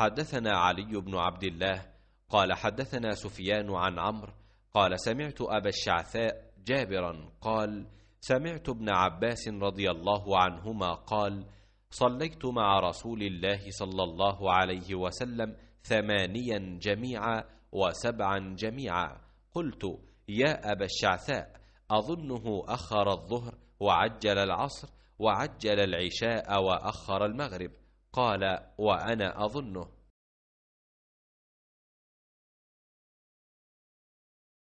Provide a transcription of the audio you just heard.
حدثنا علي بن عبد الله قال حدثنا سفيان عن عمرو قال سمعت أبا الشعثاء جابرا قال سمعت ابن عباس رضي الله عنهما قال صليت مع رسول الله صلى الله عليه وسلم ثمانيا جميعا وسبعا جميعا قلت يا أبا الشعثاء أظنه أخر الظهر وعجل العصر وعجل العشاء وأخر المغرب قال وانا اظنه